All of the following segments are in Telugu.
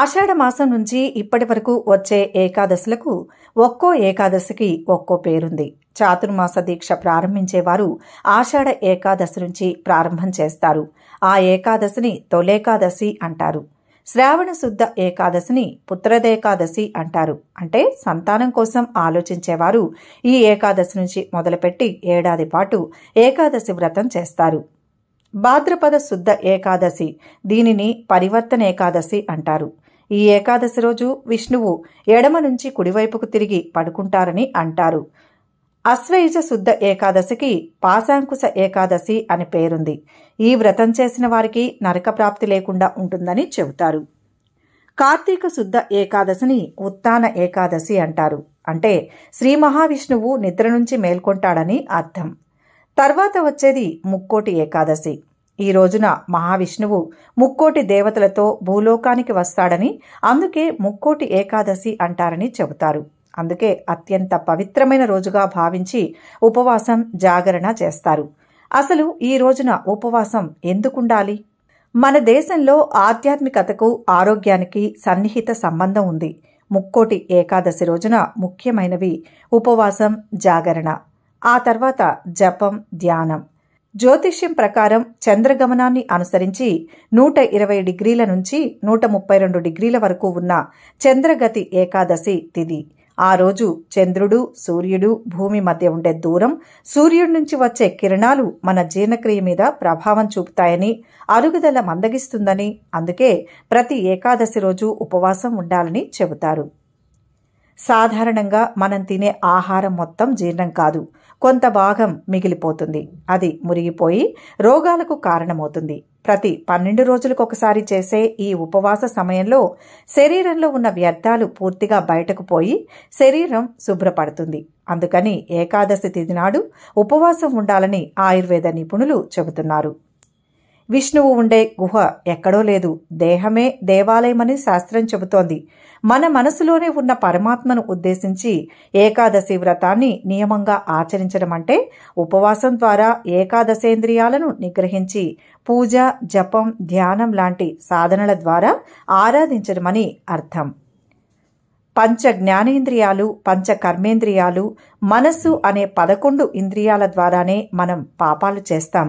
ఆషాఢ మాసం నుంచి ఇప్పటి వరకు వచ్చే ఏకాదశులకు ఒక్కో ఏకాదశికి ఒక్కో పేరుంది చాతుర్మాస దీక్ష ప్రారంభించేవారు ఆషాఢ ఏకాదశి నుంచి ప్రారంభం చేస్తారు ఆ ఏకాదశిని తొలేకాదశి అంటారు శ్రావణ శుద్ధ ఏకాదశిని పుత్రదేకాదశి అంటారు అంటే సంతానం కోసం ఆలోచించేవారు ఈ ఏకాదశి నుంచి మొదలుపెట్టి ఏడాది పాటు ఏకాదశి వ్రతం చేస్తారు భాద్రపద శుద్ధ ఏకాదశి దీనిని పరివర్తన ఏకాదశి అంటారు ఈ ఏకాదశి రోజు విష్ణువు ఎడమ నుంచి కుడివైపుకు తిరిగి పడుకుంటారని అంటారు అశ్వయుజ శుద్ధ ఏకాదశికి పాశాంకుశ ఏకాదశి అని పేరుంది ఈ వ్రతం చేసిన వారికి నరక ప్రాప్తి లేకుండా ఉంటుందని చెబుతారు కార్తీక శుద్ధ ఏకాదశిని ఉత్తాన ఏకాదశి అంటారు అంటే శ్రీ మహావిష్ణువు నిద్ర నుంచి మేల్కొంటాడని అర్థం తర్వాత వచ్చేది ముక్కోటి ఏకాదశి ఈ రోజున మహావిష్ణువు ముక్కోటి దేవతలతో భూలోకానికి వస్తాడని అందుకే ముక్కోటి ఏకాదశి అంటారని చెబుతారు అందుకే అత్యంత పవిత్రమైన రోజుగా భావించి ఉపవాసం జాగరణ చేస్తారు అసలు ఈ రోజున ఉపవాసం ఎందుకుండాలి మన దేశంలో ఆధ్యాత్మికతకు ఆరోగ్యానికి సన్నిహిత సంబంధం ఉంది ముక్కోటి ఏకాదశి రోజున ముఖ్యమైనవి ఉపవాసం జాగరణ ఆ తర్వాత జపం ధ్యానం జ్యోతిష్యం ప్రకారం చంద్రగమనాన్ని అనుసరించి నూట ఇరవై డిగ్రీల నుంచి నూట ముప్పై రెండు డిగ్రీల వరకు ఉన్న చంద్రగతి ఏకాదశి తిది ఆ రోజు చంద్రుడు సూర్యుడు భూమి మధ్య ఉండే దూరం సూర్యుడి నుంచి వచ్చే కిరణాలు మన జీర్ణక్రియ మీద ప్రభావం చూపుతాయని అరుగుదల మందగిస్తుందని అందుకే ప్రతి ఏకాదశి రోజు ఉపవాసం ఉండాలని చెబుతారు సాధారణంగా మనం తినే ఆహారం మొత్తం జీర్ణం కాదు కొంత భాగం మిగిలిపోతుంది అది మురిగిపోయి రోగాలకు కారణమవుతుంది ప్రతి పన్నెండు రోజులకు ఒకసారి చేసే ఈ ఉపవాస సమయంలో శరీరంలో ఉన్న వ్యర్థాలు పూర్తిగా బయటకు పోయి శరీరం శుభ్రపడుతుంది అందుకని ఏకాదశి తిథి నాడు ఉపవాసం ఉండాలని ఆయుర్వేద నిపుణులు చెబుతున్నారు విష్ణువు ఉండే గుహ ఎక్కడో లేదు దేహమే దేవాలయమని శాస్త్రం చెబుతోంది మన మనసులోనే ఉన్న పరమాత్మను ఉద్దేశించి ఏకాదశి వ్రతాన్ని నియమంగా ఆచరించడం అంటే ఉపవాసం ద్వారా ఏకాదశేంద్రియాలను నిగ్రహించి పూజ జపం ధ్యానం లాంటి సాధనల ద్వారా ఆరాధించడమని అర్థం పంచ జ్ఞానేంద్రియాలు పంచ కర్మేంద్రియాలు మనస్సు అనే పదకొండు ఇంద్రియాల ద్వారానే మనం పాపాలు చేస్తాం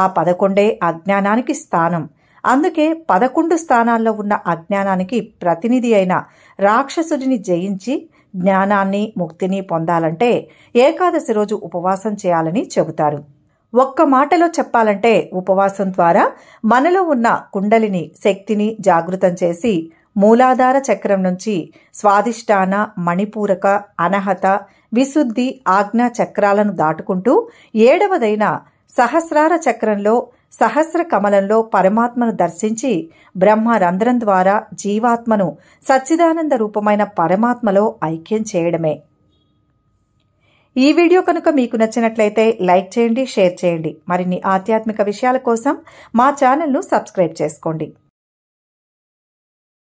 ఆ పదకొండే అజ్ఞానానికి స్థానం అందుకే పదకొండు స్థానాల్లో ఉన్న అజ్ఞానానికి ప్రతినిధి అయిన రాక్షసుడిని జయించి జ్ఞానాన్ని ముక్తిని పొందాలంటే ఏకాదశి రోజు ఉపవాసం చేయాలని చెబుతారు ఒక్క మాటలో చెప్పాలంటే ఉపవాసం ద్వారా మనలో ఉన్న కుండలిని శక్తిని జాగృతం చేసి మూలాధార చక్రం నుంచి స్వాదిష్టాన మణిపూరక అనహత విశుద్ధి ఆజ్ఞా చక్రాలను దాటుకుంటూ ఏడవదైన సహస్రార చక్రంలో సహస్ర కమలంలో పరమాత్మను దర్శించి బ్రహ్మ రంధ్రం ద్వారా జీవాత్మను సచ్చిదానంద రూపమైన పరమాత్మలో ఐక్యం చేయడమే ఈ వీడియో కనుక మీకు నచ్చినట్లయితే లైక్ చేయండి షేర్ చేయండి మరిన్ని ఆధ్యాత్మిక విషయాల కోసం మా ఛానల్ను సబ్స్క్రైబ్ చేసుకోండి